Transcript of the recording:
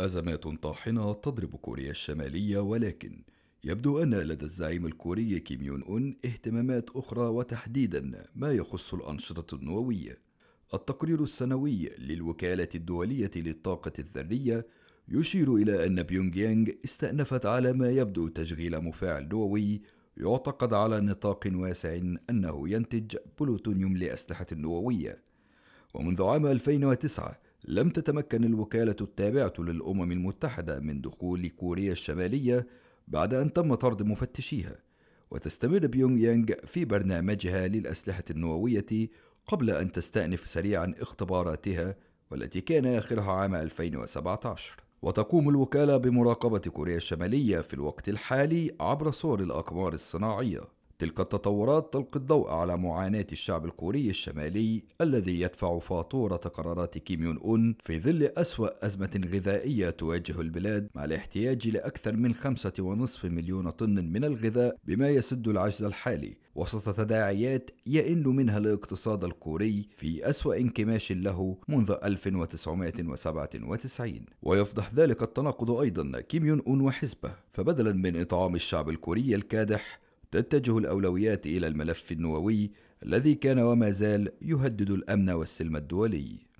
أزمات طاحنة تضرب كوريا الشمالية ولكن يبدو أن لدى الزعيم الكوري كيم يون أون اهتمامات أخرى وتحديدا ما يخص الأنشطة النووية التقرير السنوي للوكالة الدولية للطاقة الذرية يشير إلى أن بيونغ يانغ استأنفت على ما يبدو تشغيل مفاعل نووي يعتقد على نطاق واسع أنه ينتج بلوتونيوم لأسلحة نووية ومنذ عام 2009 لم تتمكن الوكالة التابعة للأمم المتحدة من دخول كوريا الشمالية بعد أن تم طرد مفتشيها وتستمر بيونغ يانغ في برنامجها للأسلحة النووية قبل أن تستأنف سريعا اختباراتها والتي كان آخرها عام 2017 وتقوم الوكالة بمراقبة كوريا الشمالية في الوقت الحالي عبر صور الأقمار الصناعية تلك التطورات تلقي الضوء على معاناة الشعب الكوري الشمالي الذي يدفع فاتورة قرارات كيم يون أون في ظل أسوأ أزمة غذائية تواجه البلاد مع الاحتياج لأكثر من خمسة ونصف مليون طن من الغذاء بما يسد العجز الحالي وسط تداعيات يئن منها الاقتصاد الكوري في أسوأ انكماش له منذ 1997 ويفضح ذلك التناقض أيضا كيم يون أون وحزبه فبدلا من إطعام الشعب الكوري الكادح تتجه الاولويات الى الملف النووي الذي كان وما زال يهدد الامن والسلم الدولي